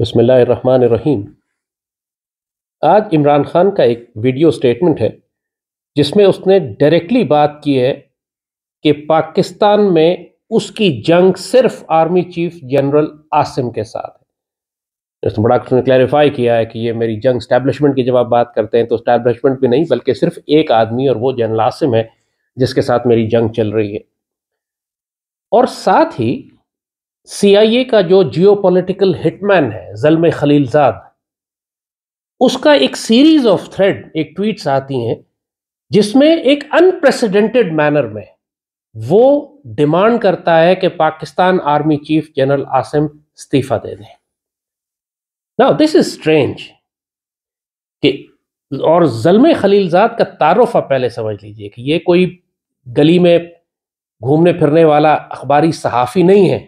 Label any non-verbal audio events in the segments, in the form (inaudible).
रहीम आज इमरान खान का एक वीडियो स्टेटमेंट है जिसमें उसने डायरेक्टली बात की है कि पाकिस्तान में उसकी जंग सिर्फ आर्मी चीफ जनरल आसिम के साथ है इसमें बड़ा उसने क्लैरिफाई किया है कि ये मेरी जंग स्टैब्लिशमेंट की जब आप बात करते हैं तो स्टैब्लिशमेंट भी नहीं बल्कि सिर्फ एक आदमी और वो जनरल आसिम है जिसके साथ मेरी जंग चल रही है और साथ ही सीआईए का जो जियोपॉलिटिकल हिटमैन है जलम खलीलजाद उसका एक सीरीज ऑफ थ्रेड एक ट्वीट्स आती हैं जिसमें एक अनप्रेसिडेंटेड मैनर में वो डिमांड करता है कि Pakistan army chief general Asim इस्तीफा दे दें नाउ दिस इज स्ट्रेंज कि और जलम खलीलजाद का तारफ आप पहले समझ लीजिए कि ये कोई गली में घूमने फिरने वाला अखबारी सहाफ़ी नहीं है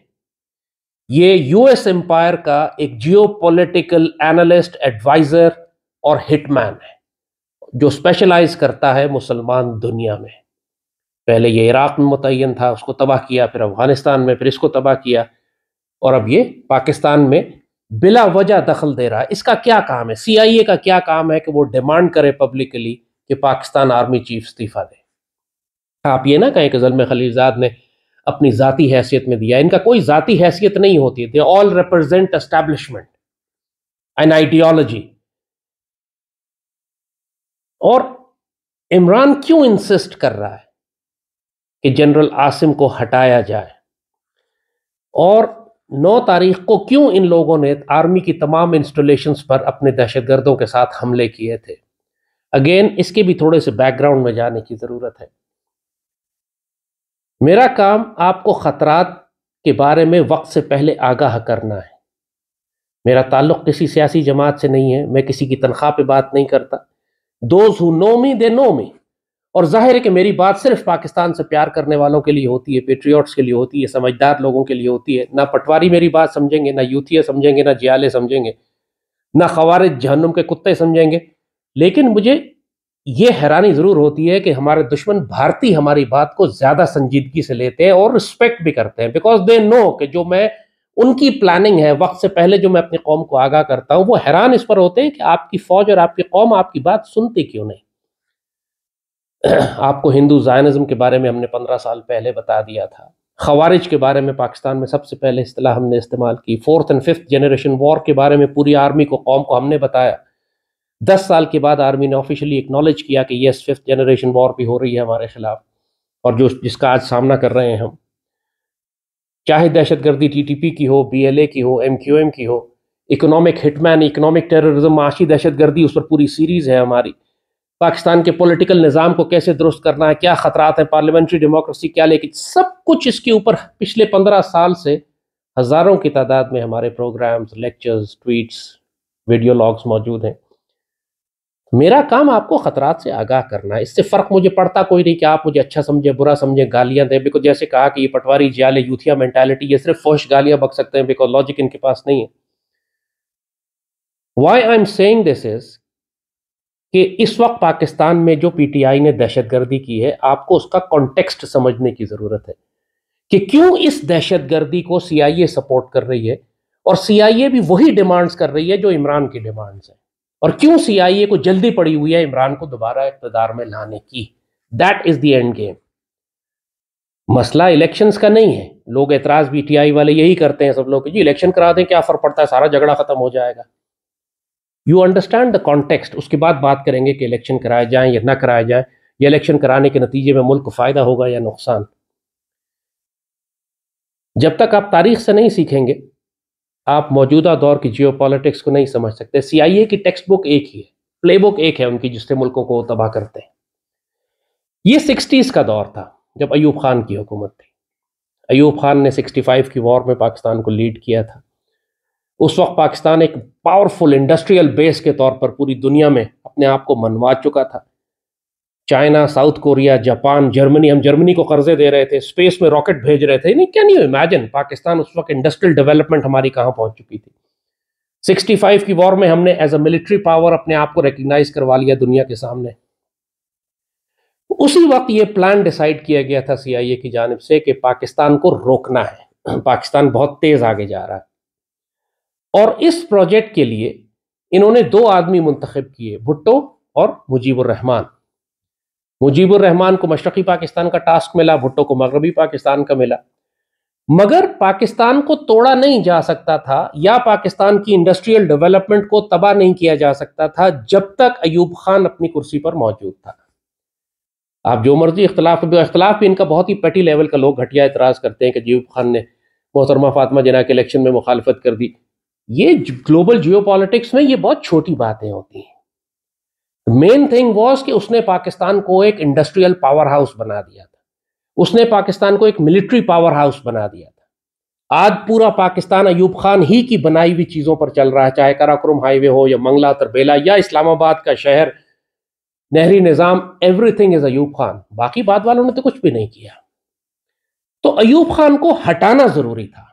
ये यूएस एम्पायर का एक जियोपॉलिटिकल एनालिस्ट एडवाइजर और हिटमैन है जो स्पेशलाइज करता है मुसलमान दुनिया में पहले ये इराक में मुतन था उसको तबाह किया फिर अफगानिस्तान में फिर इसको तबाह किया और अब ये पाकिस्तान में बिला वजह दखल दे रहा है इसका क्या काम है सीआईए का क्या काम है कि वो डिमांड करे पब्लिकली कि पाकिस्तान आर्मी चीफ इस्तीफा दे आप ये ना कहें कि जलम खलीजाद ने अपनी ज़ाती हैसियत में दिया इनका कोई ज़ाती हैसियत नहीं होती they all represent establishment an ideology और इमरान क्यों इंसिस्ट कर रहा है कि जनरल आसिम को हटाया जाए और 9 तारीख को क्यों इन लोगों ने आर्मी की तमाम इंस्टॉलेशंस पर अपने दहशतगर्दों के साथ हमले किए थे अगेन इसके भी थोड़े से बैकग्राउंड में जाने की ज़रूरत है मेरा काम आपको ख़तरात के बारे में वक्त से पहले आगाह करना है मेरा ताल्लुक़ किसी सियासी जमात से नहीं है मैं किसी की तनख्वाह पे बात नहीं करता दोज हूँ नो मी दे नो मी और जाहिर है कि मेरी बात सिर्फ पाकिस्तान से प्यार करने वालों के लिए होती है पेट्रियाट्स के लिए होती है समझदार लोगों के लिए होती है ना पटवारी मेरी बात समझेंगे ना यूथिया समझेंगे ना जियाले समझेंगे ना खवारज जहनुम के कुत्ते समझेंगे लेकिन मुझे ये हैरानी जरूर होती है कि हमारे दुश्मन भारतीय हमारी बात को ज्यादा संजीदगी से लेते हैं और रिस्पेक्ट भी करते हैं बिकॉज दे नो कि जो मैं उनकी प्लानिंग है वक्त से पहले जो मैं अपनी कौम को आगाह करता हूं वो हैरान इस पर होते हैं कि आपकी फौज और आपकी कौम आपकी बात सुनती क्यों नहीं (clears throat) आपको हिंदू जायनिज्म के बारे में हमने पंद्रह साल पहले बता दिया था खवारिज के बारे में पाकिस्तान में सबसे पहले असलाह हमने इस्तेमाल की fourth and fifth generation war के बारे में पूरी आर्मी को कौम को हमने बताया दस साल के बाद आर्मी ने ऑफिशियली एक्नॉलेज किया कि यस फिफ्थ जनरेशन वॉर भी हो रही है हमारे खिलाफ और जो जिसका आज सामना कर रहे हैं हम चाहे दहशतगर्दी टीटीपी की हो बीएलए की हो एमक्यूएम की हो इकोनॉमिक हिटमैन इकोनॉमिक टेररिज्म माशी दहशतगर्दी उस पर पूरी सीरीज़ है हमारी पाकिस्तान के पॉलिटिकल निज़ाम को कैसे दुरुस्त करना है क्या ख़तरात हैं पार्लियामेंट्री डेमोक्रेसी क्या लेकिन सब कुछ इसके ऊपर पिछले पंद्रह साल से हज़ारों की तादाद में हमारे programmes lectures tweets video logs मौजूद हैं मेरा काम आपको खतरात से आगाह करना है इससे फ़र्क मुझे पड़ता कोई नहीं कि आप मुझे अच्छा समझे बुरा समझे गालियां दें बिकॉज जैसे कहा कि ये पटवारी जियाल यूथिया मैंटेलिटी ये सिर्फ फोश गालियां बक सकते हैं बिकॉज लॉजिक इनके पास नहीं है why I am saying this is कि इस वक्त पाकिस्तान में जो पीटीआई ने दहशतगर्दी की है आपको उसका कॉन्टेक्स्ट समझने की ज़रूरत है कि क्यों इस दहशतगर्दी को सीआईए सपोर्ट कर रही है और सीआईए भी वही डिमांड्स कर रही है जो इमरान की डिमांड्स हैं और क्यों सीआईए को जल्दी पड़ी हुई है इमरान को दोबारा इकतदार में लाने की that is the end game मसला इलेक्शंस का नहीं है लोग एतराज बीटीआई वाले यही करते हैं सब लोग जी इलेक्शन करा दें क्या फर्क पड़ता है सारा झगड़ा खत्म हो जाएगा यू अंडरस्टैंड द कॉन्टेक्स्ट उसके बाद बात करेंगे कि इलेक्शन कराए जाए या ना कराए जाए या इलेक्शन कराने के नतीजे में मुल्क को फायदा होगा या नुकसान जब तक आप तारीख से नहीं सीखेंगे आप मौजूदा दौर की जियो को नहीं समझ सकते ए की टेक्स्ट बुक एक ही है बुक एक है उनकी जिससे मुल्कों को तबाह करते हैं ये सिक्सटीज़ का दौर था जब अयूब खान की हुकूमत थी अयूब खान ने 65 की वॉर में पाकिस्तान को लीड किया था उस वक्त पाकिस्तान एक पावरफुल इंडस्ट्रियल बेस के तौर पर पूरी दुनिया में अपने आप को मनवा चुका था China South Korea Japan Germany हम जर्मनी को कर्जे दे रहे थे स्पेस में रॉकेट भेज रहे थे नहीं कैन यू इमेजिन पाकिस्तान उस वक्त इंडस्ट्रियल डेवलपमेंट हमारी कहाँ पहुंच चुकी थी 65 की वॉर में हमने एज अ मिलिट्री पावर अपने आप को रिकग्नाइज करवा लिया दुनिया के सामने उसी वक्त ये प्लान डिसाइड किया गया था सीआईए की जानब से कि पाकिस्तान को रोकना है (clears throat) पाकिस्तान बहुत तेज आगे जा रहा है और इस प्रोजेक्ट के लिए इन्होंने दो आदमी मुंतखब किए भुट्टो और मुजीबुर रहमान मुजीबुर रहमान को मशरकी पाकिस्तान का टास्क मिला भुट्टो को मगरबी पाकिस्तान का मिला मगर पाकिस्तान को तोड़ा नहीं जा सकता था या पाकिस्तान की इंडस्ट्रियल डेवलपमेंट को तबाह नहीं किया जा सकता था जब तक अयूब खान अपनी कुर्सी पर मौजूद था आप जो मर्जी इख्तलाफ इख्तलाफ भी इनका बहुत ही पेटी लेवल का लोग घटिया एतराज़ करते हैं कि अयूब खान ने मोहतरमा फातमा जना के इलेक्शन में मुखालफत कर दी ये ग्लोबल जियो में ये बहुत छोटी बातें होती हैं मेन थिंग वॉज कि उसने पाकिस्तान को एक इंडस्ट्रियल पावर हाउस बना दिया था उसने पाकिस्तान को एक मिलिट्री पावर हाउस बना दिया था आज पूरा पाकिस्तान अयूब खान ही की बनाई हुई चीज़ों पर चल रहा है चाहे कराक्रम हाईवे हो या मंगला तरबेला या इस्लामाबाद का शहर नहरी निज़ाम एवरीथिंग इज़ अयूब खान बाकी बाद वालों ने तो कुछ भी नहीं किया तो अयूब खान को हटाना ज़रूरी था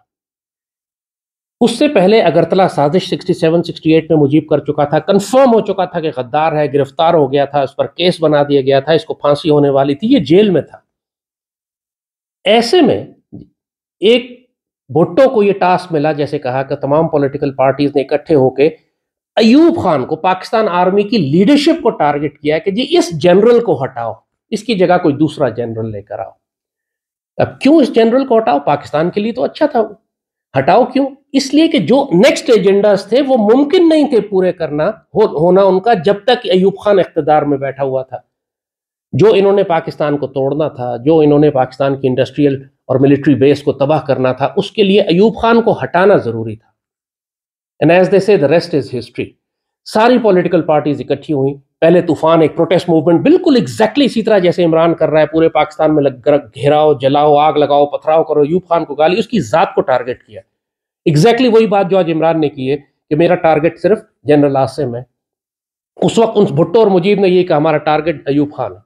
उससे पहले अगरतला साजिश 67 68 में मुजीब कर चुका था कंफर्म हो चुका था कि गद्दार है गिरफ्तार हो गया था उस पर केस बना दिया गया था इसको फांसी होने वाली थी ये जेल में था ऐसे में एक भुट्टो को ये टास्क मिला जैसे कहा कि तमाम पॉलिटिकल पार्टीज ने इकट्ठे होकर अयूब खान को पाकिस्तान आर्मी की लीडरशिप को टारगेट किया कि जी इस जनरल को हटाओ इसकी जगह कोई दूसरा जनरल लेकर आओ अब क्यों इस जनरल को हटाओ पाकिस्तान के लिए तो अच्छा था हटाओ क्यों इसलिए कि जो नेक्स्ट एजेंडा थे वो मुमकिन नहीं थे पूरे करना हो, होना उनका जब तक अयूब खान इकतदार में बैठा हुआ था जो इन्होंने पाकिस्तान को तोड़ना था जो इन्होंने पाकिस्तान की इंडस्ट्रियल और मिलिट्री बेस को तबाह करना था उसके लिए अयूब खान को हटाना ज़रूरी था and as they say the rest is history सारी पॉलिटिकल पार्टीज इकट्ठी हुई पहले तूफान एक प्रोटेस्ट मूवमेंट बिल्कुल एग्जैक्टली इसी तरह जैसे इमरान कर रहा है पूरे पाकिस्तान में घेराओ जलाओ आग लगाओ पथराव करो यूब खान को गाली उसकी ज़ात को टारगेट किया एग्जैक्टली वही बात जो आज इमरान ने की है कि मेरा टारगेट सिर्फ जनरल आसिम है उस वक्त उन भुट्टो और मुजीब ने यह कहा हमारा टारगेट अयूब खान है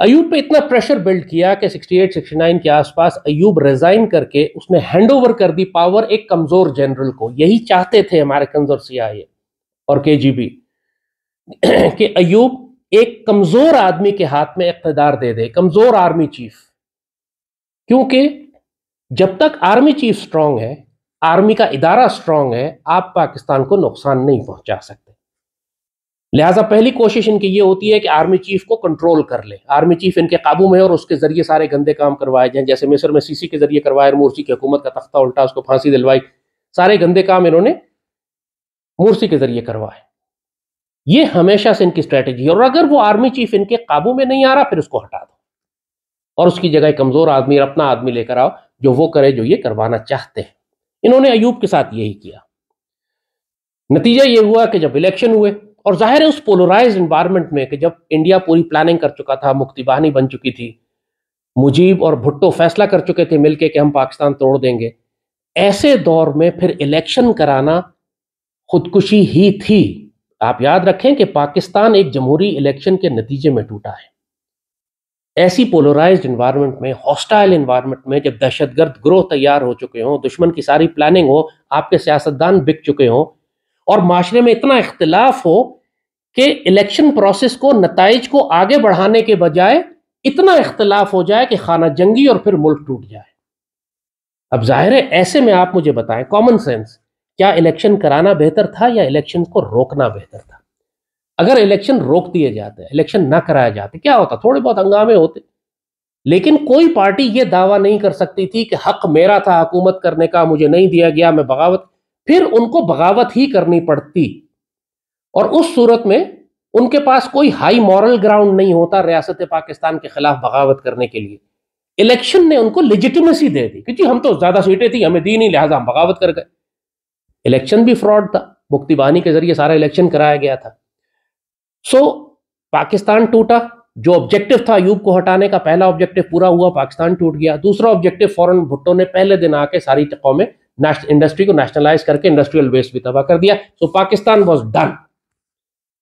अयूब पे इतना प्रेशर बिल्ड किया कि 68 69 के आसपास अयूब रिजाइन करके उसने हैंडओवर कर दी पावर एक कमजोर जनरल को यही चाहते थे अमेरिकन और सीआईए और केजीबी (clears throat) कि अयूब एक कमजोर आदमी के हाथ में इकतदार दे दे कमजोर आर्मी चीफ क्योंकि जब तक आर्मी चीफ स्ट्रांग है आर्मी का इदारा स्ट्रांग है आप पाकिस्तान को नुकसान नहीं पहुंचा सकते लिहाजा पहली कोशिश इनकी ये होती है कि आर्मी चीफ को कंट्रोल कर ले आर्मी चीफ इनके काबू में और उसके जरिए सारे गंदे काम करवाए जाएं जैसे मिस्र में सीसी के जरिए करवाए मूर्सी की हुकूमत का तख्ता उल्टा उसको फांसी दिलवाई सारे गंदे काम इन्होंने मूर्सी के जरिए करवाए ये हमेशा से इनकी स्ट्रेटेजी है और अगर वो आर्मी चीफ इनके काबू में नहीं आ रहा फिर उसको हटा दो और उसकी जगह कमजोर आदमी और अपना आदमी लेकर आओ जो वो करे जो ये करवाना चाहते हैं इन्होंने अयूब के साथ यही किया नतीजा ये हुआ कि जब इलेक्शन हुए और जाहिर है उस पोलराइज इन्वायरमेंट में कि जब इंडिया पूरी प्लानिंग कर चुका था मुक्ति बहानी बन चुकी थी मुजीब और भुट्टो फैसला कर चुके थे मिलके कि हम पाकिस्तान तोड़ देंगे ऐसे दौर में फिर इलेक्शन कराना खुदकुशी ही थी आप याद रखें कि पाकिस्तान एक जमहूरी इलेक्शन के नतीजे में टूटा है ऐसी पोलराइज इन्वायरमेंट में हॉस्टाइल इन्वायरमेंट में जब दहशतगर्द ग्रोह तैयार हो चुके हों दुश्मन की सारी प्लानिंग हो आपके सियासतदान बिक चुके हों और माशरे में इतना इख्तलाफ हो कि इलेक्शन प्रोसेस को नतज को आगे बढ़ाने के बजाय इतना इख्तलाफ हो जाए कि खाना जंगी और फिर मुल्क टूट जाए अब जाहिर है ऐसे में आप मुझे बताएं कॉमन सेंस क्या इलेक्शन कराना बेहतर था या इलेक्शन को रोकना बेहतर था अगर इलेक्शन रोक दिए जाते इलेक्शन ना कराया जाते क्या होता थोड़े बहुत हंगामे होते लेकिन कोई पार्टी ये दावा नहीं कर सकती थी कि हक मेरा था हुकूमत करने का मुझे नहीं दिया गया मैं बगावत फिर उनको बगावत ही करनी पड़ती और उस सूरत में उनके पास कोई हाई मॉरल ग्राउंड नहीं होता रियासत पाकिस्तान के खिलाफ बगावत करने के लिए इलेक्शन ने उनको लिजिटिमेसी दे दी क्योंकि हम तो ज्यादा सीटें थी हमें दी नहीं लिहाजा हम बगावत कर गए इलेक्शन भी फ्रॉड था मुक्तिबानी के जरिए सारा इलेक्शन कराया गया था सो पाकिस्तान टूटा जो ऑब्जेक्टिव था अयूब को हटाने का पहला ऑब्जेक्टिव पूरा हुआ पाकिस्तान टूट गया दूसरा ऑब्जेक्टिव फॉरन भुट्टो ने पहले दिन आके सारी में इंडस्ट्री को नेशनलाइज करके इंडस्ट्रियल वेस्ट भी तबाह कर दिया सो पाकिस्तान वॉज डन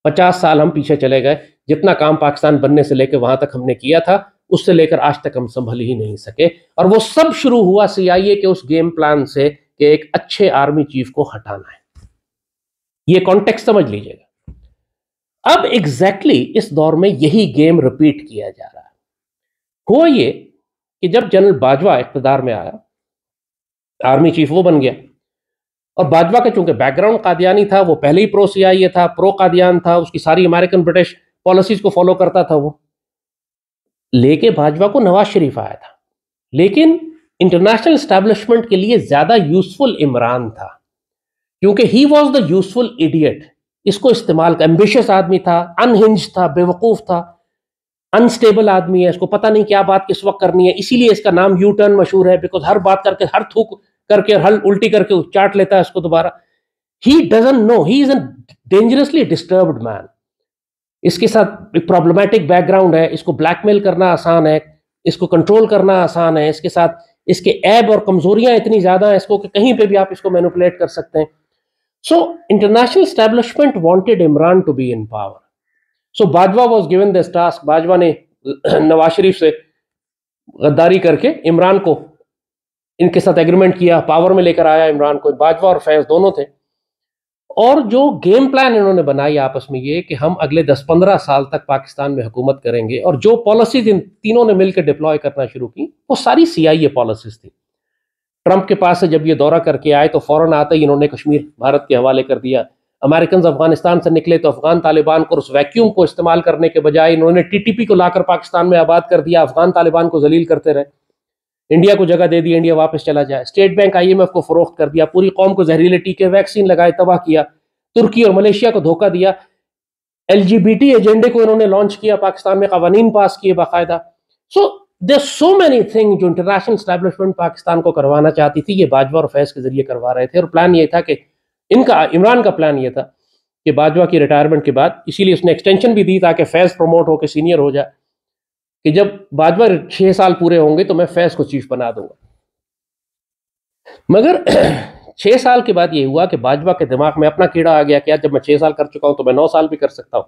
पचास साल हम पीछे चले गए जितना काम पाकिस्तान बनने से लेकर वहां तक हमने किया था उससे लेकर आज तक हम संभल ही नहीं सके और वो सब शुरू हुआ सीआईए के उस गेम प्लान से कि एक अच्छे आर्मी चीफ को हटाना है ये कॉन्टेक्स्ट समझ लीजिएगा अब एग्जैक्टली exactly इस दौर में यही गेम रिपीट किया जा रहा है हुआ ये कि जब जनरल बाजवा इकतदार में आया आर्मी चीफ वो बन गया और बाजवा का चूंकि बैकग्राउंड कादियानी था वो पहले ही प्रो सी था प्रो कादियान था उसकी सारी अमेरिकन ब्रिटिश पॉलिसीज को फॉलो करता था वो लेके भाजपा को नवाज शरीफ आया था लेकिन इंटरनेशनल स्टैब्लिशमेंट के लिए ज्यादा यूजफुल इमरान था क्योंकि he was the useful idiot इसको इस्तेमाल कर एम्बिशियस आदमी था अनहिंज था बेवकूफ़ था अनस्टेबल आदमी है इसको पता नहीं क्या बात किस वक्त करनी है इसीलिए इसका नाम यू टर्न मशहूर है बिकॉज हर बात करके हर थूक करके और हल उल्टी करके चाट लेता है इसको दोबारा he doesn't know he is an dangerously disturbed man इसके साथ एक प्रॉब्लमेटिक बैकग्राउंड है इसको ब्लैकमेल करना आसान है इसको कंट्रोल करना आसान है इसके साथ इसके ऐब और कमजोरियां इतनी ज़्यादा है इसको कि कहीं पे भी आप इसको मैनिपुलेट कर सकते हैं So international establishment wanted Imran to be in power. So Bajwa was given this task. Bajwa ने नवाज शरीफ से गद्दारी करके इमरान को इनके साथ एग्रीमेंट किया पावर में लेकर आया इमरान को बाजवा और फैज दोनों थे और जो गेम प्लान इन्होंने बनाई आपस में ये कि हम अगले 10-15 साल तक पाकिस्तान में हुकूमत करेंगे और जो पॉलिसीज इन तीनों ने मिलकर डिप्लॉय करना शुरू की वो सारी सीआईए पॉलिसीज थी ट्रंप के पास से जब ये दौरा करके आए तो फौरन आते ही इन्होंने कश्मीर भारत के हवाले कर दिया अमेरिकन अफगानिस्तान से निकले तो अफगान तालिबान को उस वैक्यूम को इस्तेमाल करने के बजाय इन्होंने टीटीपी को लाकर पाकिस्तान में आबाद कर दिया अफगान तालिबान को जलील करते रहे इंडिया को जगह दे दी इंडिया वापस चला जाए स्टेट बैंक आईएमएफ को फरोख्त कर दिया पूरी कौम को जहरीले टीके वैक्सीन लगाए तबाह किया तुर्की और मलेशिया को धोखा दिया एल एजेंडे को इन्होंने लॉन्च किया पाकिस्तान में कवानीन पास किए बाकायदा so there so many thing जो इंटरनेशनल स्टैब्लिशमेंट पाकिस्तान को करवाना चाहती थी ये बाजवा और फैज के जरिए करवा रहे थे और प्लान ये था कि इनका इमरान का प्लान ये था कि बाजवा की रिटायरमेंट के बाद इसीलिए उसने एक्सटेंशन भी दी ताकि फैज प्रमोट होकर सीनियर हो जाए कि जब बाजवा छः साल पूरे होंगे तो मैं फैज को चीफ बना दूंगा मगर (clears throat) छः साल के बाद ये हुआ कि बाजवा के दिमाग में अपना कीड़ा आ गया कि यार जब मैं छः साल कर चुका हूँ तो मैं नौ साल भी कर सकता हूँ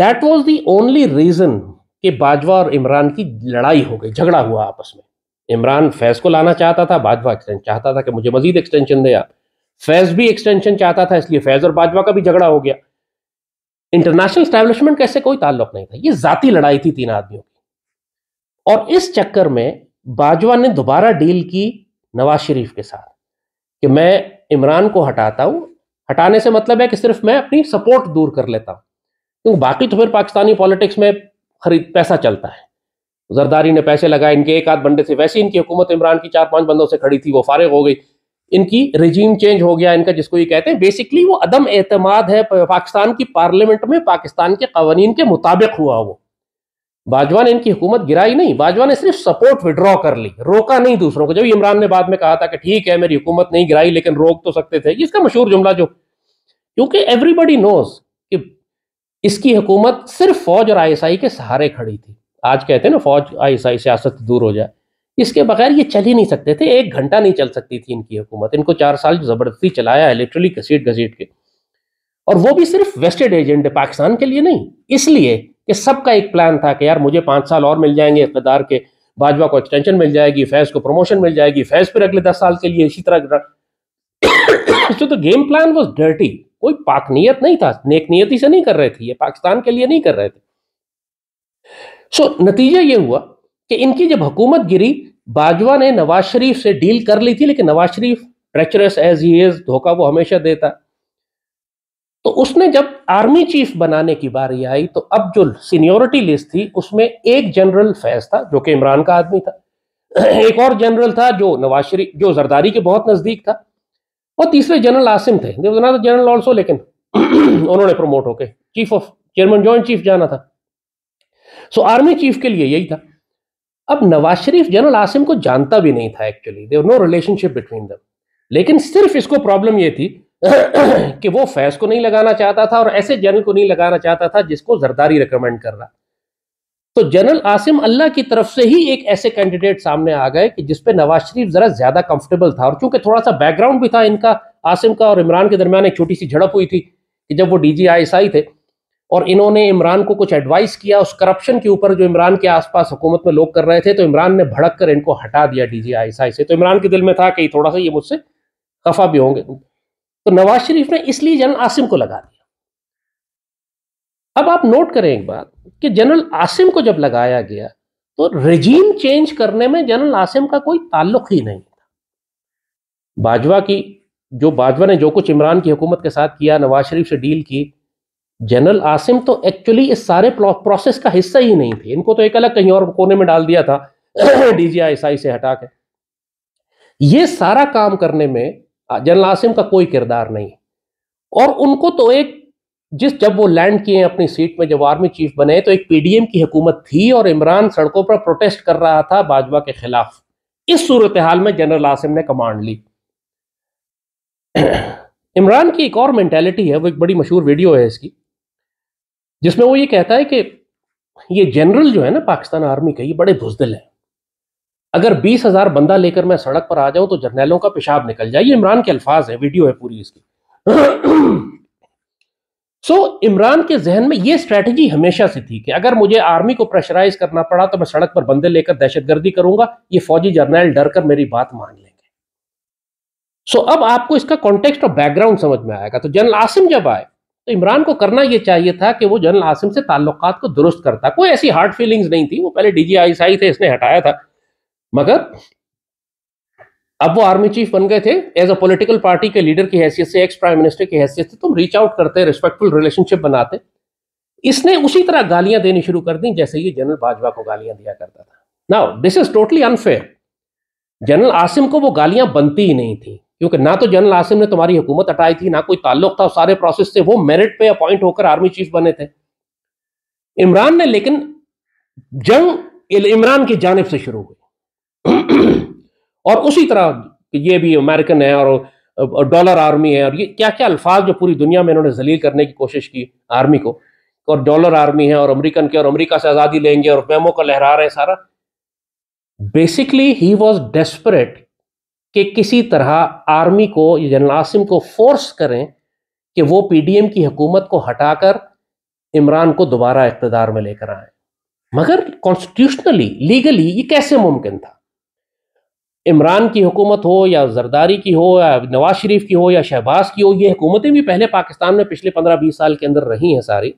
that was the only reason कि बाजवा और इमरान की लड़ाई हो गई झगड़ा हुआ आपस में इमरान फैज़ को लाना चाहता था बाजवा एक्सटेंशन चाहता था कि मुझे मजीद एक्सटेंशन दे आप फैज़ भी एक्सटेंशन चाहता था इसलिए फैज़ और बाजवा का भी झगड़ा हो गया इंटरनेशनल स्टैब्लिशमेंट का कोई ताल्लुक नहीं था ये ज़ाती लड़ाई थी तीन आदमियों की और इस चक्कर में बाजवा ने दोबारा डील की नवाज शरीफ के साथ कि मैं इमरान को हटाता हूं हटाने से मतलब है कि सिर्फ मैं अपनी सपोर्ट दूर कर लेता हूं क्योंकि बाकी तो फिर पाकिस्तानी पॉलिटिक्स में खरीद पैसा चलता है जरदारी ने पैसे लगाए इनके एक आध बंडे से वैसे इनकी हुकूमत इमरान की चार पांच बंदों से खड़ी थी वो फारिग हो गई इनकी रिजीम चेंज हो गया इनका जिसको ये कहते हैं बेसिकली वो अदम एतमाद है पाकिस्तान की पार्लियामेंट में पाकिस्तान के कवानीन के मुताबिक हुआ वो बाजवा ने इनकी हुकूमत गिराई नहीं बाजवा ने सिर्फ सपोर्ट विड्रॉ कर ली रोका नहीं दूसरों को जब इमरान ने बाद में कहा था कि ठीक है मेरी हुकूमत नहीं गिराई लेकिन रोक तो सकते थे इसका मशहूर जुमला जो क्योंकि एवरीबडी नोज कि इसकी हुकूमत सिर्फ फौज और आईएसआई के सहारे खड़ी थी आज कहते हैं ना फौज आईएसआई सियासत दूर हो जाए इसके बगैर ये चल ही नहीं सकते थे एक घंटा नहीं चल सकती थी इनकी हुकूमत इनको चार साल जबरदस्ती चलाया है लिटरली घसीट घसीट के और वो भी सिर्फ वेस्टेड एजेंट है पाकिस्तान के लिए नहीं इसलिए कि सबका एक प्लान था कि यार मुझे पाँच साल और मिल जाएंगे इकतदार के भाजपा को एक्सटेंशन मिल जाएगी फैज को प्रमोशन मिल जाएगी फैज फिर अगले दस साल के लिए इसी तरह (coughs) तो गेम प्लान वॉज डर्टी कोई पाक नियत नहीं था नेक नियति से नहीं कर रहे थे ये पाकिस्तान के लिए नहीं कर रहे थे सो so, नतीजा ये हुआ कि इनकी जब हुकूमत गिरी बाजवा ने नवाज शरीफ से डील कर ली थी लेकिन Nawaz Sharif treacherous as he धोखा वो हमेशा देता तो उसने जब आर्मी चीफ बनाने की बारी आई तो अब जो सीनियोरिटी लिस्ट थी उसमें एक जनरल फैज था जो कि इमरान का आदमी था (clears throat) एक और जनरल था जो नवाज शरीफ जो जरदारी के बहुत नजदीक था और तीसरे जनरल आसिम थे जनरल ऑल्सो लेकिन (clears throat) उन्होंने प्रमोट होके chief of chairman joint chief जाना था सो आर्मी चीफ के लिए यही था अब नवाज शरीफ जनरल आसिम को जानता भी नहीं था actually there no relationship between them लेकिन सिर्फ इसको प्रॉब्लम यह थी (clears throat) कि वो फैज को नहीं लगाना चाहता था और ऐसे जनरल को नहीं लगाना चाहता था जिसको जरदारी रिकमेंड कर रहा तो जनरल आसिम अल्लाह की तरफ से ही एक ऐसे कैंडिडेट सामने आ गए कि जिसपे नवाज शरीफ जरा ज्यादा कंफर्टेबल था और चूंकि थोड़ा सा बैकग्राउंड भी था इनका आसिम का और इमरान के दरमियान एक छोटी सी झड़प हुई थी कि जब वो डी जी थे और इन्होंने इमरान को कुछ एडवाइस किया उस करप्शन के ऊपर जो इमरान के आसपास हुकूमत में लोग कर रहे थे तो इमरान ने भड़क कर इनको हटा दिया डी जी से तो इमरान के दिल में था कि थोड़ा सा ये मुझसे खफा भी होंगे तो नवाज शरीफ ने इसलिए जनरल आसिम को लगा दिया अब आप नोट करें एक बात कि जनरल आसिम को जब लगाया गया तो रेजीम चेंज करने में जनरल आसिम का कोई ताल्लुक ही नहीं था बाजवा की जो बाजवा ने जो कुछ इमरान की हुकूमत के साथ किया नवाज शरीफ से डील की जनरल आसिम तो एक्चुअली इस सारे प्रोसेस का हिस्सा ही नहीं थे इनको तो एक अलग कहीं और कोने में डाल दिया था डीजीआईएसआई (coughs) से हटा के ये सारा काम करने में जनरल आसिम का कोई किरदार नहीं और उनको तो एक जिस जब वो लैंड किए अपनी सीट में जब आर्मी चीफ बने तो एक पीडीएम की हुकूमत थी और इमरान सड़कों पर प्रोटेस्ट कर रहा था भाजपा के खिलाफ इस सूरत हाल में जनरल आसिम ने कमांड ली (clears throat) इमरान की एक और मैंटेलिटी है वो एक बड़ी मशहूर वीडियो है इसकी जिसमें वो ये कहता है कि ये जनरल जो है ना पाकिस्तान आर्मी का ये बड़े भुजदिल है अगर बीस हज़ार बंदा लेकर मैं सड़क पर आ जाऊं तो जर्नैलों का पेशाब निकल जाए ये इमरान के अल्फाज है वीडियो है पूरी इसकी (clears throat) सो so, इमरान के जहन में ये स्ट्रैटेजी हमेशा से थी कि अगर मुझे आर्मी को प्रेशराइज करना पड़ा तो मैं सड़क पर बंदे लेकर दहशतगर्दी करूंगा ये फौजी जर्नल डर कर मेरी बात मान लेंगे सो so, अब आपको इसका कॉन्टेक्स्ट और बैकग्राउंड समझ में आएगा तो जनरल आसिम जब आए तो इमरान को करना यह चाहिए था कि वो जनरल आसिम से ताल्लुकात को दुरुस्त करता कोई ऐसी हार्ड फीलिंग्स नहीं थी वो पहले डीजी आई थे इसने हटाया था मगर अब वो आर्मी चीफ बन गए थे एज अ पॉलिटिकल पार्टी के लीडर की हैसियत से एक्स प्राइम मिनिस्टर की हैसियत से तो तुम रीच आउट करते रिस्पेक्टफुल रिलेशनशिप बनाते इसने उसी तरह गालियां देनी शुरू कर दी जैसे ये जनरल बाजवा को गालियां दिया करता था now this is totally unfair general Asim को वो गालियां बनती ही नहीं थी क्योंकि ना तो जनरल आसिम ने तुम्हारी हुकूमत हटाई थी ना कोई ताल्लुक था सारे प्रोसेस से वो मेरिट पे अपॉइंट होकर आर्मी चीफ बने थे इमरान ने लेकिन जंग इमरान की जानब से शुरू हुई और उसी तरह ये भी अमेरिकन है और डॉलर आर्मी है और ये क्या क्या अल्फाज जो पूरी दुनिया में इन्होंने जलील करने की कोशिश की आर्मी को और डॉलर आर्मी है और अमेरिकन के और अमेरिका से आज़ादी लेंगे और मेमो का लहरा रहे हैं सारा बेसिकली ही वॉज डेस्परेट कि किसी तरह आर्मी को जनरल आसिम को फोर्स करें कि वो पीडीएम की हुकूमत को हटाकर इमरान को दोबारा इकतदार में लेकर आए मगर कॉन्स्टिट्यूशनली लीगली ये कैसे मुमकिन था इमरान की हुकूमत हो या जरदारी की हो या नवाज शरीफ की हो या शहबाज की हो ये हुकूमतें भी पहले पाकिस्तान में पिछले पंद्रह बीस साल के अंदर रही हैं सारी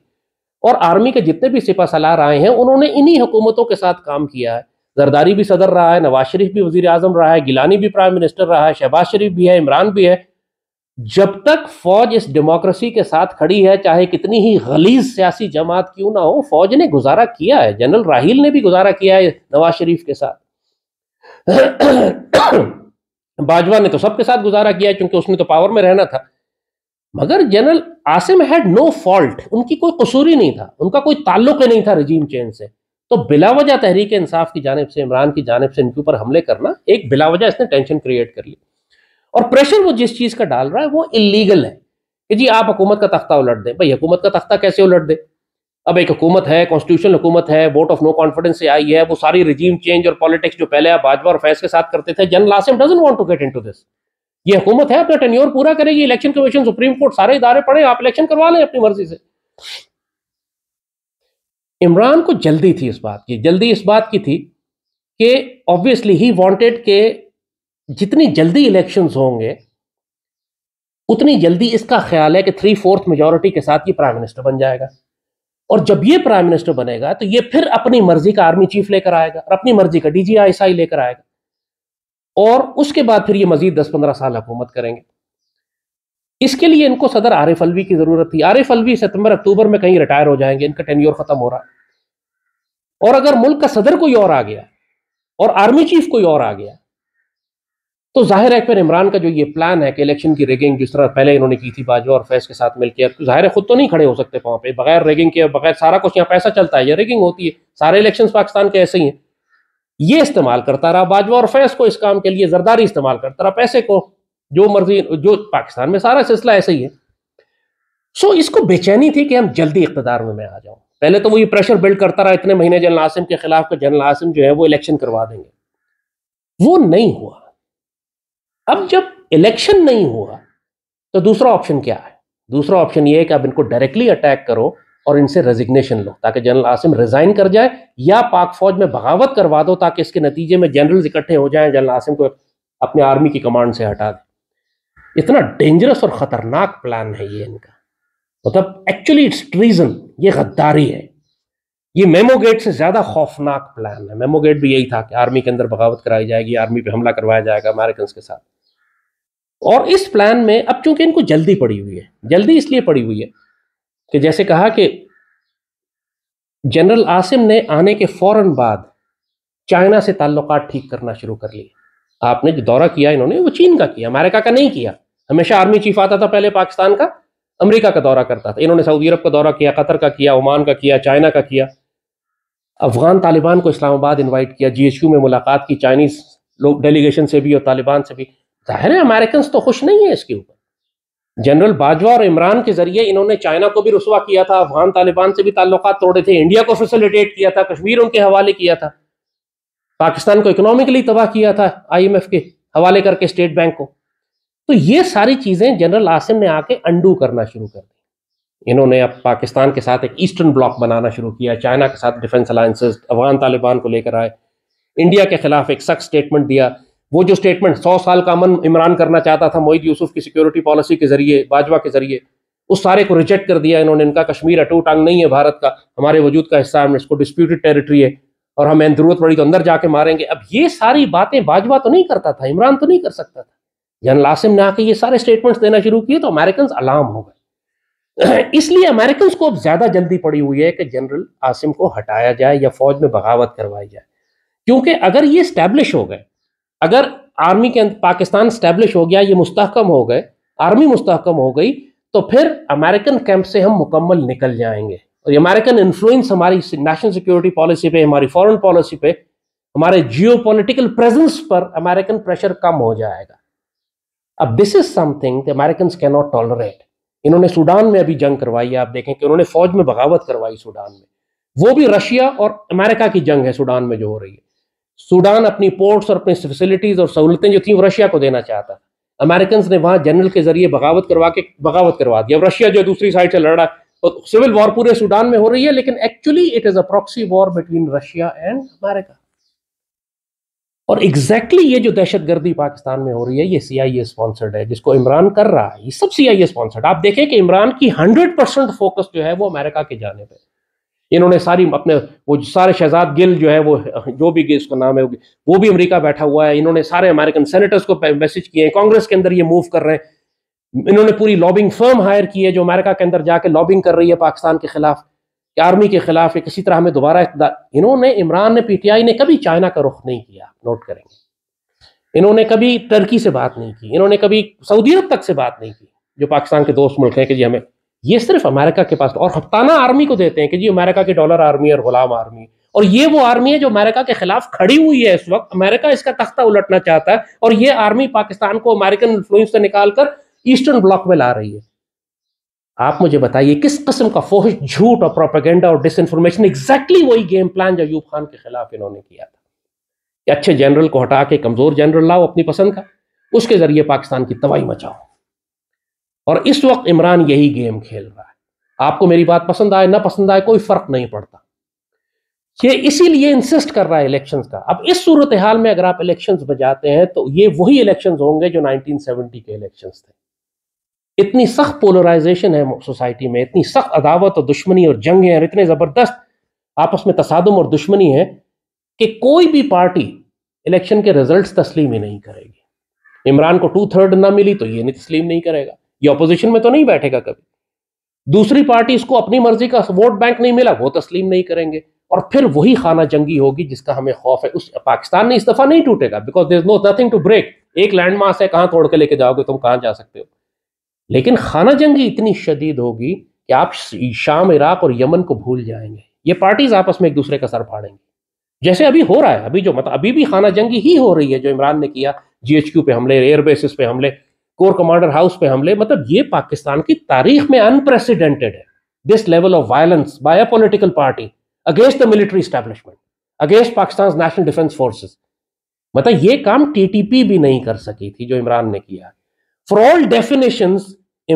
और आर्मी के जितने भी सिपा सलार आए हैं उन्होंने इन्हीं हुकूमतों के साथ काम किया है जरदारी भी सदर रहा है नवाज शरीफ भी वजी अजम रहा है गिलानी भी प्राइम मिनिस्टर रहा है शहबाज शरीफ भी है इमरान भी है जब तक फौज इस डेमोक्रेसी के साथ खड़ी है चाहे कितनी ही गलीज सियासी जमात क्यों ना हो फौज ने गुजारा किया है जनरल राहील ने भी गुजारा किया है नवाज शरीफ के साथ (coughs) बाजवा ने तो सबके साथ गुजारा किया क्योंकि उसने तो पावर में रहना था मगर general Asim had no fault उनकी कोई कसूरी नहीं था उनका कोई ताल्लुक ही नहीं था रजीम चेंज से तो बिलावजा तहरीक इंसाफ की जानब से इमरान की जानब से इनके ऊपर हमले करना एक बिलावजा इसने टेंशन क्रिएट कर ली और प्रेशर वो जिस चीज़ का डाल रहा है वो इलीगल है कि जी आप हुकूमत का तख्ता उलट दें भाई हुकूमत का तख्ता कैसे उलट दें अब एक हुकूमत है कॉन्स्टिट्यूशन हुकूमत है वोट ऑफ नो कॉन्फिडेंस से आई है वो सारी रिजीम चेंज और पॉलिटिक्स जो पहले आप भाजपा और फैस के साथ करते थे general Asim doesn't want to get to this ये हुकूमत है अपना टेन्योर पूरा करेगी इलेक्शन कमीशन सुप्रीम कोर्ट सारे इदारे पड़े आप इलेक्शन करवा लें अपनी मर्जी से इमरान को जल्दी थी इस बात की जल्दी इस बात की थी कि ऑब्वियसली ही वॉन्टेड के जितनी जल्दी इलेक्शन होंगे उतनी जल्दी इसका ख्याल है कि थ्री फोर्थ मेजोरिटी के साथ ये प्राइम मिनिस्टर बन जाएगा और जब ये प्राइम मिनिस्टर बनेगा तो ये फिर अपनी मर्जी का आर्मी चीफ लेकर आएगा और अपनी मर्जी का डीजी आई लेकर आएगा और उसके बाद फिर ये मजीद दस पंद्रह साल हुकूमत करेंगे इसके लिए इनको सदर आरिफ अलवी की जरूरत थी आरिफ अलवी सितंबर अक्टूबर में कहीं रिटायर हो जाएंगे इनका टेन्योर खत्म हो रहा है और अगर मुल्क का सदर कोई और आ गया और आर्मी चीफ कोई और आ गया तो जाहिर है फिर इमरान का जो ये प्लान है कि इलेक्शन की रेगिंग जिस तरह पहले इन्होंने की थी बाजवा और फैस के साथ मिलकर तो जाहिर है खुद तो नहीं खड़े हो सकते वहाँ पे बगैर रेगिंग के बगैर सारा कुछ यहाँ पैसा चलता है या रेगिंग होती है सारे इलेक्शन पाकिस्तान के ऐसे ही हैं ये इस्तेमाल करता रहा बाजवा और फैस को इस काम के लिए जरदारी इस्तेमाल करता रहा पैसे को जो मर्जी जो पाकिस्तान में सारा सिलसिला ऐसे ही है सो इसको बेचैनी थी कि हम जल्दी इकतदार में मैं आ जाऊँ पहले तो वो ये प्रेशर बिल्ड करता रहा इतने महीने जनरल आसिम के खिलाफ जनरल आसिम जो है वो इलेक्शन करवा देंगे वो नहीं हुआ अब जब इलेक्शन नहीं हुआ तो दूसरा ऑप्शन क्या है दूसरा ऑप्शन ये है कि आप इनको डायरेक्टली अटैक करो और इनसे रेजिग्नेशन लो ताकि जनरल आसिम रिजाइन कर जाए या पाक फौज में बगावत करवा दो ताकि इसके नतीजे में जनरल्स इकट्ठे हो जाए जनरल आसिम को अपने आर्मी की कमांड से हटा दें इतना डेंजरस और ख़तरनाक प्लान है ये इनका मतलब एक्चुअली इट्स ट्रीजन ये गद्दारी है ये मेमोगेट से ज़्यादा खौफनाक प्लान है मेमोगेट भी यही था कि आर्मी के अंदर बगावत कराई जाएगी आर्मी पे हमला करवाया जाएगा अमेरिकन के साथ और इस प्लान में अब चूंकि इनको जल्दी पड़ी हुई है जल्दी इसलिए पड़ी हुई है कि जैसे कहा कि जनरल आसिम ने आने के फौरन बाद चाइना से ताल्लुक ठीक करना शुरू कर लिए आपने जो दौरा किया इन्होंने वो चीन का किया अमेरिका का नहीं किया हमेशा आर्मी चीफ आता था पहले पाकिस्तान का अमेरिका का दौरा करता था इन्होंने सऊदी अरब का दौरा किया कतर का किया ओमान का किया चाइना का किया अफगान तालिबान को इस्लामाबाद इन्वाइट किया जीएचक्यू में मुलाकात की चाइनीज लोग डेलीगेशन से भी और तालिबान से भी जाहिर है अमेरिकन तो खुश नहीं है इसके ऊपर जनरल बाजवा और इमरान के जरिए इन्होंने चाइना को भी रसुवा किया था अफगान तालिबान से भी ताल्लुक तोड़े थे इंडिया को फैसिलिटेट किया था कश्मीर उनके हवाले किया था पाकिस्तान को इकोनॉमिकली तबाह किया था आईएमएफ के हवाले करके स्टेट बैंक को तो ये सारी चीजें जनरल आसिम ने आके अंडू करना शुरू कर दी इन्होंने अब पाकिस्तान के साथ एक ईस्टर्न ब्लॉक बनाना शुरू किया चाइना के साथ डिफेंस अलायंसेस अफगान तालिबान को लेकर आए इंडिया के खिलाफ एक सख्त स्टेटमेंट दिया वो जो स्टेटमेंट सौ साल का अमन इमरान करना चाहता था मोहित यूसुफ की सिक्योरिटी पॉलिसी के जरिए बाजवा के जरिए उस सारे को रिजेक्ट कर दिया इन्होंने इनका कश्मीर अटूटांग नहीं है भारत का हमारे वजूद का हिस्सा है इसको डिस्प्यूटेड टेरिटरी है और हम जरूरत पड़ी तो अंदर जाके मारेंगे अब ये सारी बातें बाजवा तो नहीं करता था इमरान तो नहीं कर सकता था जनरल लासिम ने आके ये सारे स्टेटमेंट्स देना शुरू किए तो अमेरिकन अलार्म हो गए (clears throat) इसलिए अमेरिकन को अब ज्यादा जल्दी पड़ी हुई है कि जनरल आसिम को हटाया जाए या फौज में बगावत करवाई जाए क्योंकि अगर ये स्टैब्लिश हो गए अगर आर्मी के पाकिस्तान स्टैब्लिश हो गया ये मुस्तकम हो गए आर्मी मुस्तकम हो गई तो फिर अमेरिकन कैंप से हम मुकम्मल निकल जाएंगे और ये अमेरिकन इन्फ्लुएंस हमारी नेशनल सिक्योरिटी पॉलिसी पे हमारी फॉरेन पॉलिसी पे हमारे जियो पोलिटिकल प्रेजेंस पर अमेरिकन प्रेशर कम हो जाएगा अब this is something the American cannot नॉट टॉलरेट इन्होंने सूडान में अभी जंग करवाई है आप देखें कि उन्होंने फौज में बगावत करवाई सूडान में वो भी रशिया और अमेरिका की जंग है सूडान में जो हो रही है सूडान अपनी पोर्ट्स और अपनी फैसिलिटीज़ और सहूलतें जो थी वो रशिया को देना चाहता था अमेरिकन ने वहां जनरल के जरिए बगावत करवा के बगावत करवा दिया अब रशिया जो दूसरी साइड से लड़ रहा है सिविल वॉर पूरे सूडान में हो रही है लेकिन actually it is a proxy war between Russia and America और एग्जैक्टली exactly ये जो दहशत गर्दी पाकिस्तान में हो रही है ये सी आई ए स्पॉन्सर्ड है जिसको इमरान कर रहा है ये सब सी आई ए स्पॉन्सर्ड आप देखें कि इमरान की हंड्रेड परसेंट फोकस जो है वो अमेरिका के जाने पर इन्होंने सारी अपने वो सारे शहजाद गिल जो है वो जो भी इसका नाम है वो भी अमेरिका बैठा हुआ है इन्होंने सारे अमेरिकन सेनेटर्स को मैसेज किए हैं कांग्रेस के अंदर ये मूव कर रहे हैं इन्होंने पूरी लॉबिंग फर्म हायर की है जो अमेरिका के अंदर जाके लॉबिंग कर रही है पाकिस्तान के खिलाफ आर्मी के खिलाफ या किसी तरह हमें दोबारा इकदार इन्होंने इमरान ने पीटीआई ने कभी चाइना का रुख नहीं किया नोट करेंगे इन्होंने कभी टर्की से बात नहीं की इन्होंने कभी सऊदी अरब तक से बात नहीं की जो पाकिस्तान के दोस्त मुल्क हैं कि जी हमें ये सिर्फ अमेरिका के पास और हफ्ताना आर्मी को देते हैं कि जी अमेरिका की डॉलर आर्मी और गुलाम आर्मी और ये वो आर्मी है जो अमेरिका के खिलाफ खड़ी हुई है इस वक्त अमेरिका इसका तख्ता उलटना चाहता है और ये आर्मी पाकिस्तान को अमेरिकन इन्फ्लुएंस से निकालकर ईस्टर्न ब्लॉक में ला रही है आप मुझे बताइए किस किस्म का फोहिश झूठ और प्रोपेगेंडा और डिसइंफॉर्मेशन एग्जैक्टली वही गेम प्लान जो यूब खान के खिलाफ इन्होंने किया था कि अच्छे जनरल को हटा के कमजोर जनरल लाओ अपनी पसंद का उसके जरिए पाकिस्तान की तबाही मचाओ और इस वक्त इमरान यही गेम खेल रहा है आपको मेरी बात पसंद आए ना पसंद आए कोई फर्क नहीं पड़ता ये इसीलिए इंसिस्ट कर रहा है इलेक्शन का अब इस सूरत हाल में अगर आप इलेक्शन बजाते हैं तो ये वही इलेक्शन होंगे जो 1970 के इलेक्शन थे इतनी सख्त पोलराइजेशन है सोसाइटी में इतनी सख्त अदावत और दुश्मनी और जंगें और इतने ज़बरदस्त आपस में तसादम और दुश्मनी है कि कोई भी पार्टी इलेक्शन के रिजल्ट तस्लीम ही नहीं करेगी इमरान को टू थर्ड ना मिली तो ये नहीं तस्लीम नहीं करेगा ये अपोजिशन में तो नहीं बैठेगा कभी दूसरी पार्टी इसको अपनी मर्जी का वोट बैंक नहीं मिला वो तस्लीम नहीं करेंगे और फिर वही खाना जंगी होगी जिसका हमें खौफ है उस पाकिस्तान ने इस दफा नहीं टूटेगा because there is no nothing to break एक लैंड मास है कहां तोड़ के लेके जाओगे तुम कहां जा सकते हो लेकिन खाना जंगी इतनी शदीद होगी कि आप शाम इराक और यमन को भूल जाएंगे ये पार्टीज आपस में एक दूसरे का सर फाड़ेंगे जैसे अभी हो रहा है अभी जो मतलब अभी भी खाना जंगी ही हो रही है जो इमरान ने किया जीएचक्यू पे हमले एयरबेसिस पे हमले कोर कमांडर हाउस पे हमले मतलब ये पाकिस्तान की तारीख में अनप्रेसिडेंटेड है this level of violence by a political party against the military establishment against Pakistan national defence forces मतलब ये काम टीटीपी भी नहीं कर सकी थी जो इमरान ने किया फॉर ऑल डेफिनेशन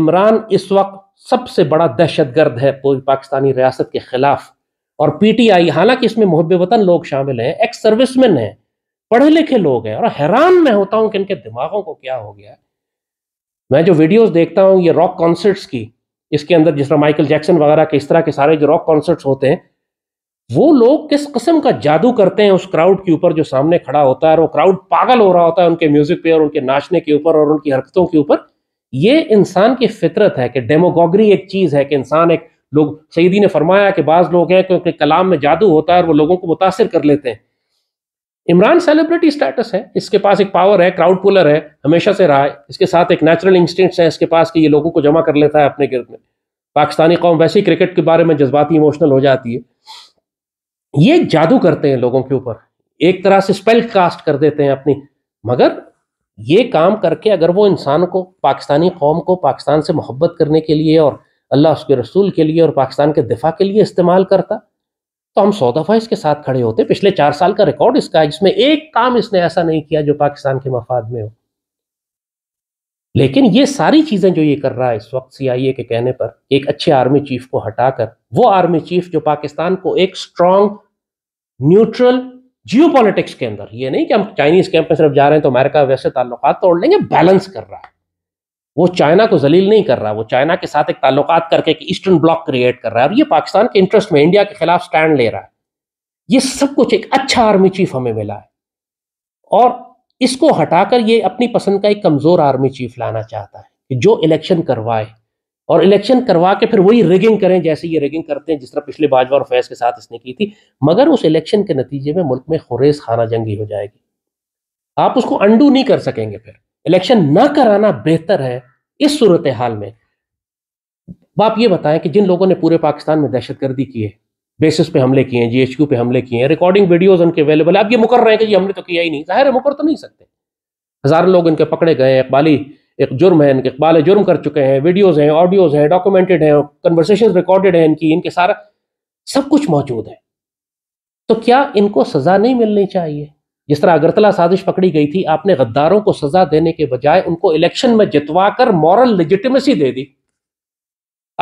इमरान इस वक्त सबसे बड़ा दहशतगर्द है पूरी पाकिस्तानी रियासत के खिलाफ और पीटीआई हालांकि इसमें मुहब वतन लोग शामिल हैं एक्स सर्विसमैन हैं पढ़े लिखे लोग हैं और हैरान मैं होता हूं कि इनके दिमागों को क्या हो गया है मैं जो वीडियोस देखता हूँ ये रॉक कॉन्सर्ट्स की इसके अंदर जिस तरह माइकल जैक्सन वगैरह के इस तरह के सारे जो रॉक कॉन्सर्ट्स होते हैं वो लोग किस कस्म का जादू करते हैं उस क्राउड के ऊपर जो सामने खड़ा होता है और वो क्राउड पागल हो रहा होता है उनके म्यूजिक पे और उनके नाचने के ऊपर और उनकी हरकतों के ऊपर ये इंसान की फितरत है कि डेमोगॉगरी एक चीज़ है कि इंसान एक लोग सईदी ने फरमाया कि बाज़ लोग हैं क्योंकि कलाम में जादू होता है और वो लोगों को मुतासर कर लेते हैं इमरान सेलिब्रिटी स्टेटस है इसके पास एक पावर है क्राउड पुलर है हमेशा से रहा है इसके साथ एक नेचुरल इंस्टिंक्ट है इसके पास कि ये लोगों को जमा कर लेता है अपने गिरद में पाकिस्तानी कौम वैसे ही क्रिकेट के बारे में जज्बाती इमोशनल हो जाती है ये जादू करते हैं लोगों के ऊपर एक तरह से स्पेल कास्ट कर देते हैं अपनी मगर ये काम करके अगर वो इंसान को पाकिस्तानी कौम को पाकिस्तान से मोहब्बत करने के लिए और अल्लाह उसके रसूल के लिए और पाकिस्तान के दिफा के लिए इस्तेमाल करता तो हम सौ दफ़ा इसके साथ खड़े होते पिछले चार साल का रिकॉर्ड इसका है जिसमें एक काम इसने ऐसा नहीं किया जो पाकिस्तान के मफाद में हो लेकिन ये सारी चीज़ें जो ये कर रहा है इस वक्त सीआईए के कहने पर एक अच्छे आर्मी चीफ को हटाकर वो आर्मी चीफ जो पाकिस्तान को एक स्ट्रांग न्यूट्रल जियो के अंदर ये नहीं कि हम चाइनीज कैंप में सिर्फ जा रहे हैं तो अमेरिका वैसे ताल्लुकात तोड़ लेंगे बैलेंस कर रहा है वो चाइना को जलील नहीं कर रहा वो चाइना के साथ एक ताल्लुक करके एक ईस्टर्न ब्लॉक क्रिएट कर रहा है और ये पाकिस्तान के इंटरेस्ट में इंडिया के खिलाफ स्टैंड ले रहा है ये सब कुछ एक अच्छा आर्मी चीफ हमें मिला है और इसको हटाकर ये अपनी पसंद का एक कमज़ोर आर्मी चीफ लाना चाहता है कि जो इलेक्शन करवाए और इलेक्शन करवा के फिर वही रिगिंग करें जैसे ये रिगिंग करते हैं जिस तरह पिछले बाजवा और फैज के साथ इसने की थी मगर उस इलेक्शन के नतीजे में मुल्क में खुरेज खाना जंगी हो जाएगी आप उसको अंडू नहीं कर सकेंगे फिर इलेक्शन ना कराना बेहतर है इस सूरत हाल में आप ये बताएं कि जिन लोगों ने पूरे पाकिस्तान में दहशतगर्दी की है बेसिस पे हमले किए हैं जीएचक्यू पे हमले किए हैं रिकॉर्डिंग वीडियोस उनके अवेलेबल है आप ये मुकर रहे हैं कि ये हमने तो किया ही नहीं जाहिर है मुकर तो नहीं सकते हजारों लोग इनके पकड़े गए हैं इकबाली एक जुर्म है इनके इकबाल जुर्म कर चुके हैं वीडियोज हैं ऑडियोज हैं डॉक्यूमेंटेड हैं कन्वर्सेशन रिकॉर्डेड है इनकी इनके सारा सब कुछ मौजूद है तो क्या इनको सजा नहीं मिलनी चाहिए जिस तरह अगरतला साजिश पकड़ी गई थी आपने गद्दारों को सजा देने के बजाय उनको इलेक्शन में जितवा कर मॉरल लिजिटिमेसी दे दी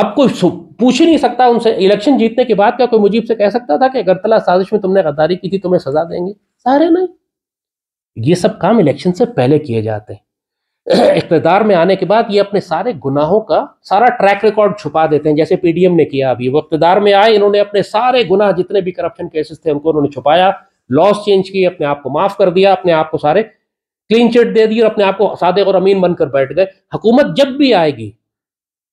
अब कोई पूछ ही नहीं सकता उनसे इलेक्शन जीतने के बाद क्या कोई मुजीब से कह सकता था कि अगरतला साजिश में तुमने गद्दारी की थी तुम्हें सजा देंगे सारे नहीं ये सब काम इलेक्शन से पहले किए जाते हैं इकतदार में आने के बाद ये अपने सारे गुनाहों का सारा ट्रैक रिकॉर्ड छुपा देते हैं जैसे पीडीएम ने किया अभी वो इकतदार में आए इन्होंने अपने सारे गुनाह जितने भी करप्शन केसेस थे उनको उन्होंने छुपाया लॉस चेंज किए अपने आप को माफ कर दिया अपने आप को सारे क्लीन चिट दे दी और अपने आप को सादे और अमीन बनकर बैठ गए हुकूमत जब भी आएगी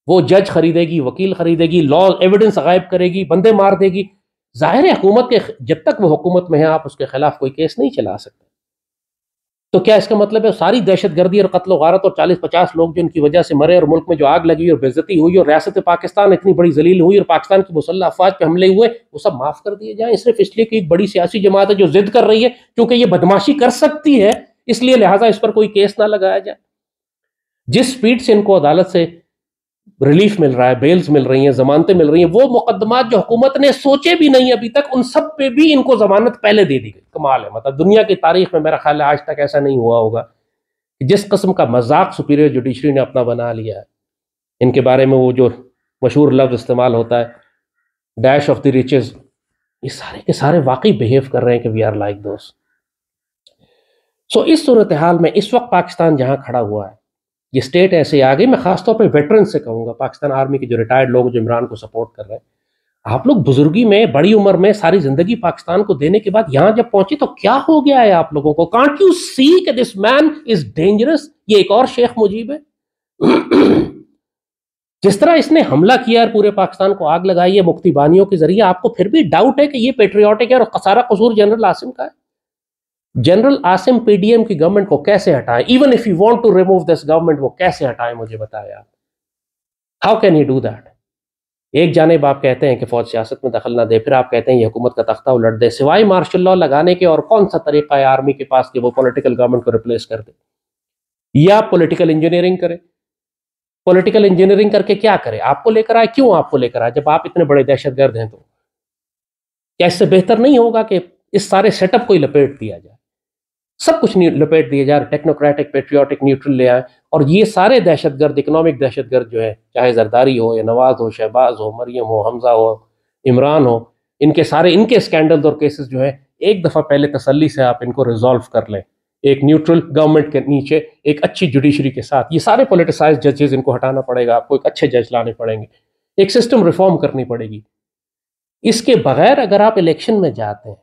वो जज खरीदेगी वकील खरीदेगी लॉ एविडेंस गायब करेगी बंदे मार देगी जाहिर हुकूमत के जब तक वो हुकूमत में है आप उसके खिलाफ कोई केस नहीं चला सकते तो क्या इसका मतलब है सारी दहशत गर्दी और कत्लो गारत और चालीस पचास लोग जो इनकी वजह से मरे और मुल्क में जो आग लगी और बेजती हुई और रियासत पाकिस्तान इतनी बड़ी जलील हुई और पाकिस्तान की मुसल्ह अफवाज पर हमले हुए वो सब माफ़ कर दिए जाए सिर्फ इसलिए कि एक बड़ी सियासी जमात है जो जिद कर रही है क्योंकि ये बदमाशी कर सकती है इसलिए लिहाजा इस पर कोई केस ना लगाया जाए जिस स्पीड से इनको अदालत से रिलीफ मिल रहा है बेल्स मिल रही हैं जमानतें मिल रही हैं वो मुकदमात जो हुकूमत ने सोचे भी नहीं अभी तक उन सब पे भी इनको जमानत पहले दे दी गई कमाल है मतलब दुनिया की तारीख में मेरा ख्याल है आज तक ऐसा नहीं हुआ होगा कि जिस कस्म का मजाक सुपीरियर जुडिशरी ने अपना बना लिया है इनके बारे में वो जो मशहूर लफ्ज़ इस्तेमाल होता है डैश ऑफ द रिचेज ये सारे के सारे वाकई बिहेव कर रहे हैं कि वी आर लाइक दोस्त सो इस सूरत हाल में इस वक्त पाकिस्तान जहाँ खड़ा हुआ है ये स्टेट ऐसे आ गई मैं खासतौर पर वेटरन से कहूँगा पाकिस्तान आर्मी के जो रिटायर्ड लोग जो इमरान को सपोर्ट कर रहे हैं आप लोग बुजुर्गी में बड़ी उम्र में सारी जिंदगी पाकिस्तान को देने के बाद यहां जब पहुंचे तो क्या हो गया है आप लोगों को कांट यू सी के दिस मैन इज डेंजरस ये एक और शेख मुजीब है (clears throat) जिस तरह इसने हमला किया और पूरे पाकिस्तान को आग लगाई है मुक्तिबानियों बानियों के जरिए आपको फिर भी डाउट है कि ये पेट्रियाटिक है और कसारा कसूर जनरल आसिम का है जनरल आसिम पीडीएम की गवर्नमेंट को कैसे हटाएं even if you want to remove this government वो कैसे हटाएं मुझे बताया आप how can you do that एक जानेब आप कहते हैं कि फौज सियासत में दखल ना दे फिर आप कहते हैं ये हुकूमत का तख्ता उलट दे सिवाय मार्शल लॉ लगाने के और कौन सा तरीका है आर्मी के पास कि वो पॉलिटिकल गवर्नमेंट को रिप्लेस कर दे या पॉलिटिकल इंजीनियरिंग करे पॉलिटिकल इंजीनियरिंग करके क्या करे आपको लेकर आए क्यों आपको लेकर आए जब आप इतने बड़े दहशतगर्द हैं तो क्या इससे बेहतर नहीं होगा कि इस सारे सेटअप को लपेट दिया जाए सब कुछ लपेट दिए जा रहे टेक्नोक्रेटिक पेट्रियाटिक न्यूट्रल ले आए और ये सारे दहशतगर्द इकोनॉमिक दहशतगर्द जो है चाहे जरदारी हो या नवाज हो शहबाज हो मरियम हो हमजा हो इमरान हो इनके सारे इनके स्कैंडल्स और केसेस जो है एक दफ़ा पहले तसली से आप इनको रिजॉल्व कर लें एक न्यूट्रल गवर्नमेंट के नीचे एक अच्छी जुडिशरी के साथ ये सारे पोलिटिसाइज जजेस इनको हटाना पड़ेगा आपको एक अच्छे जज लाने पड़ेंगे एक सिस्टम रिफॉर्म करनी पड़ेगी इसके बगैर अगर आप इलेक्शन में जाते हैं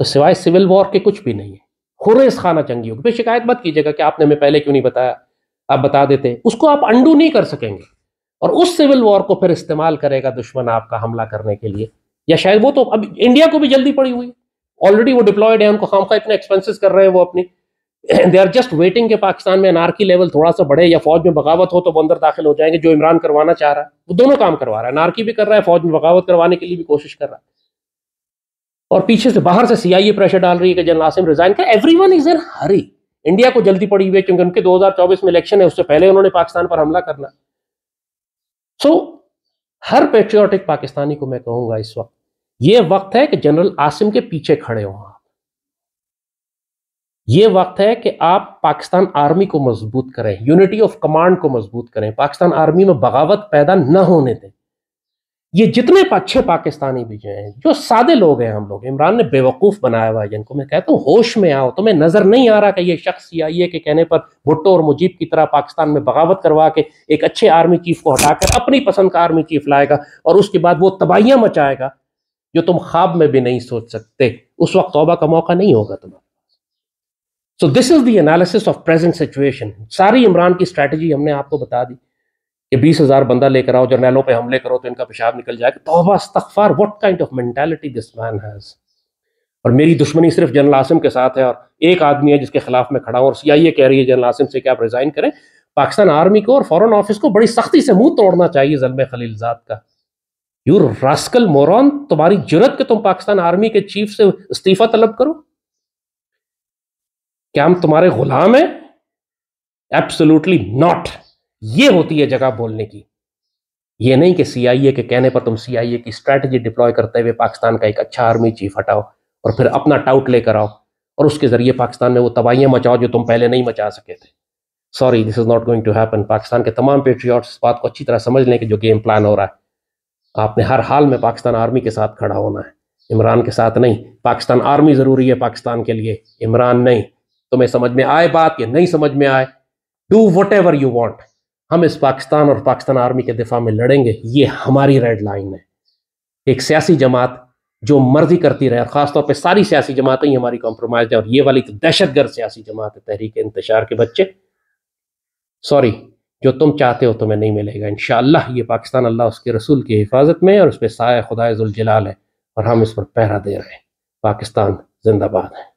तो सिवाय सिविल वॉर के कुछ भी नहीं है खुरेस खाना होगी फिर शिकायत मत कीजिएगा कि आपने हमें पहले क्यों नहीं बताया आप बता देते उसको आप अंडू नहीं कर सकेंगे और उस सिविल वॉर को फिर इस्तेमाल करेगा दुश्मन आपका हमला करने के लिए या शायद वो तो अब इंडिया को भी जल्दी पड़ी हुई ऑलरेडी वो डिप्लॉयड है उनको खाम खा इतने एक्सपेंसिस कर रहे हैं वो अपनी दे आर जस्ट वेटिंग के पाकिस्तान में अनारकी लेवल थोड़ा सा बढ़े या फौज में बगावत हो तो वो अंदर दाखिल हो जाएंगे जो इमरान करवाना चाह रहा है वो दोनों काम करवा रहा है अनारकी भी कर रहा है फौज में बगावत करवाने के लिए भी कोशिश कर रहा है और पीछे से बाहर से सीआईए प्रेशर डाल रही है कि जनरल आसिम रिजाइन कर everyone is in hurry India को जल्दी पड़ी हुई है क्योंकि उनके 2024 में इलेक्शन है उससे पहले उन्होंने पाकिस्तान पर हमला करना सो so, हर पेट्रियोटिक पाकिस्तानी को मैं कहूंगा इस वक्त यह वक्त है कि जनरल आसिम के पीछे खड़े हो आप ये वक्त है कि आप पाकिस्तान आर्मी को मजबूत करें यूनिटी ऑफ कमांड को मजबूत करें पाकिस्तान आर्मी में बगावत पैदा न होने दें ये जितने अच्छे पाकिस्तानी भी हैं जो सादे लोग हैं हम लोग इमरान ने बेवकूफ़ बनाया हुआ है जिनको मैं कहता हूँ होश में आओ तुम्हें नज़र नहीं आ रहा कि ये शख्स ये के कहने पर भुट्टो और मुजीब की तरह पाकिस्तान में बगावत करवा के एक अच्छे आर्मी चीफ को हटाकर अपनी पसंद का आर्मी चीफ लाएगा और उसके बाद वो तबाहियां मचाएगा जो तुम ख्वाब में भी नहीं सोच सकते उस वक्त तोबा का मौका नहीं होगा तुम्हारे so this is this of present situation सारी इमरान की स्ट्रेटेजी हमने आपको बता दी कि बीस हज़ार बंदा लेकर आओ जर्नैलों पे हमले करो तो इनका पेशाब निकल जाएगा तोबा what kind of mentality this man has और मेरी दुश्मनी सिर्फ जनरल आसिम के साथ है और एक आदमी है जिसके खिलाफ मैं खड़ा हूँ और सी कह रही है जनरल आसिम से कि आप रिज़ाइन करें पाकिस्तान आर्मी को और फॉरन ऑफिस को बड़ी सख्ती से मुंह तोड़ना चाहिए जलम खलीलजाद का यू रास्कल मोरन तुम्हारी जरूरत के तुम पाकिस्तान आर्मी के चीफ से इस्तीफा तलब करो क्या हम तुम्हारे गुलाम हैं एब्सोल्युटली नॉट ये होती है जगह बोलने की ये नहीं कि सीआईए के कहने पर तुम सीआईए की स्ट्रैटेजी डिप्लॉय करते हुए पाकिस्तान का एक अच्छा आर्मी चीफ हटाओ और फिर अपना टाउट लेकर आओ और उसके जरिए पाकिस्तान में वो तबाहियां मचाओ जो तुम पहले नहीं मचा सके थे sorry this is not going to happen Pakistan के तमाम पेट्रियॉट्स इस बात को अच्छी तरह समझ लें कि जो गेम प्लान हो रहा है आपने हर हाल में पाकिस्तान आर्मी के साथ खड़ा होना है इमरान के साथ नहीं पाकिस्तान आर्मी ज़रूरी है पाकिस्तान के लिए इमरान नहीं तुम्हें समझ में आए बात या नहीं समझ में आए do whatever you want हम इस पाकिस्तान और पाकिस्तान आर्मी के दिफा में लड़ेंगे ये हमारी रेड लाइन है एक सियासी जमात जो मर्जी करती रहे और ख़ासतौर पर सारी सियासी जमातें ही हमारी कॉम्प्रोमाइज है और ये वाली तो दहशत गर्द सियासी जमात है तहरीक इंतजार के बच्चे सॉरी जो तुम चाहते हो तुम्हें नहीं मिलेगा इन ये पाकिस्तान अल्लाह उसके रसूल की हिफाजत में और उस पर साय खुदाजलाल है और हम इस पर पहरा दे रहे हैं पाकिस्तान जिंदाबाद है